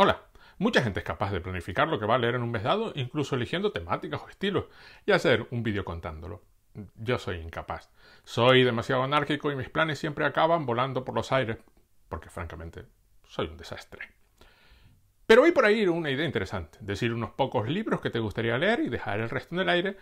Hola. Mucha gente es capaz de planificar lo que va a leer en un mes dado, incluso eligiendo temáticas o estilos, y hacer un vídeo contándolo. Yo soy incapaz. Soy demasiado anárquico y mis planes siempre acaban volando por los aires, porque francamente soy un desastre. Pero hay por ahí una idea interesante, decir unos pocos libros que te gustaría leer y dejar el resto en el aire,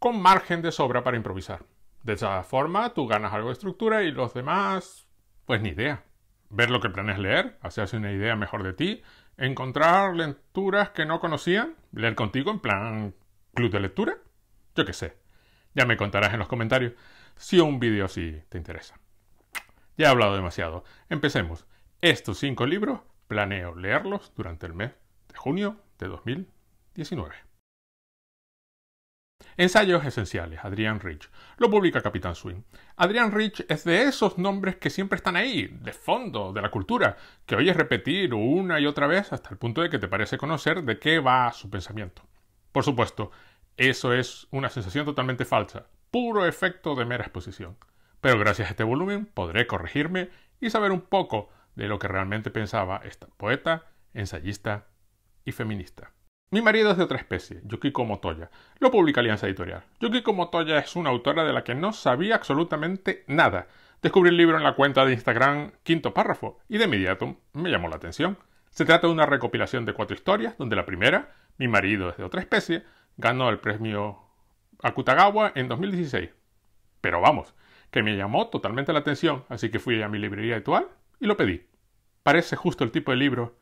con margen de sobra para improvisar. De esa forma tú ganas algo de estructura y los demás, pues ni idea. Ver lo que planes leer, hacerse una idea mejor de ti, encontrar lecturas que no conocían, leer contigo en plan club de lectura, yo qué sé. Ya me contarás en los comentarios si un vídeo así te interesa. Ya he hablado demasiado. Empecemos. Estos cinco libros planeo leerlos durante el mes de junio de 2019. Ensayos Esenciales, Adrian Rich. Lo publica Capitán Swing. Adrian Rich es de esos nombres que siempre están ahí, de fondo, de la cultura, que oyes repetir una y otra vez hasta el punto de que te parece conocer de qué va su pensamiento. Por supuesto, eso es una sensación totalmente falsa, puro efecto de mera exposición. Pero gracias a este volumen podré corregirme y saber un poco de lo que realmente pensaba esta poeta, ensayista y feminista. Mi marido es de otra especie, Yukiko Motoya. Lo publica Alianza Editorial. Yukiko Motoya es una autora de la que no sabía absolutamente nada. Descubrí el libro en la cuenta de Instagram Quinto Párrafo y de inmediato me llamó la atención. Se trata de una recopilación de cuatro historias, donde la primera, Mi marido es de otra especie, ganó el premio Akutagawa en 2016. Pero vamos, que me llamó totalmente la atención, así que fui a mi librería actual y lo pedí. Parece justo el tipo de libro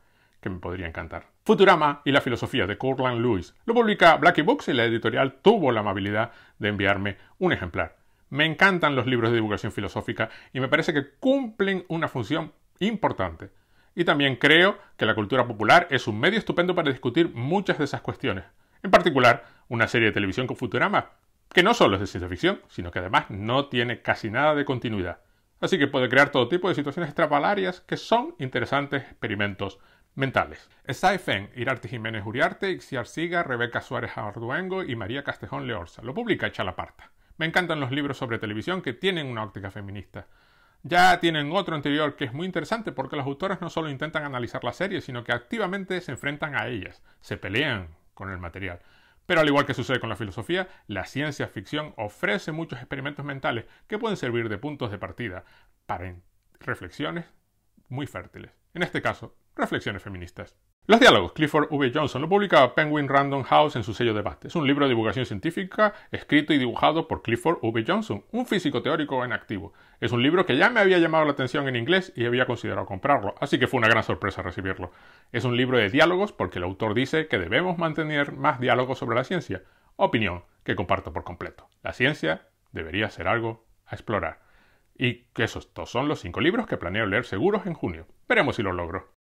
que me podría encantar. Futurama y la filosofía de Courtland Lewis lo publica Blackie Books y la editorial tuvo la amabilidad de enviarme un ejemplar. Me encantan los libros de divulgación filosófica y me parece que cumplen una función importante. Y también creo que la cultura popular es un medio estupendo para discutir muchas de esas cuestiones. En particular, una serie de televisión con Futurama, que no solo es de ciencia ficción, sino que además no tiene casi nada de continuidad. Así que puede crear todo tipo de situaciones extravalarias que son interesantes experimentos mentales. Esai Feng, Irarte Jiménez Uriarte, Ixiar Siga, Rebeca Suárez Arduengo y María Castejón Leorza. Lo publica Chalaparta. Me encantan los libros sobre televisión que tienen una óptica feminista. Ya tienen otro anterior que es muy interesante porque los autores no solo intentan analizar la serie sino que activamente se enfrentan a ellas, se pelean con el material. Pero al igual que sucede con la filosofía, la ciencia ficción ofrece muchos experimentos mentales que pueden servir de puntos de partida para reflexiones muy fértiles. En este caso, Reflexiones feministas. Los diálogos. Clifford V. Johnson lo publicaba Penguin Random House en su sello Debate. Es un libro de divulgación científica escrito y dibujado por Clifford V. Johnson, un físico teórico en activo. Es un libro que ya me había llamado la atención en inglés y había considerado comprarlo, así que fue una gran sorpresa recibirlo. Es un libro de diálogos porque el autor dice que debemos mantener más diálogos sobre la ciencia, opinión que comparto por completo. La ciencia debería ser algo a explorar. Y que esos dos son los cinco libros que planeo leer seguros en junio. Veremos si lo logro.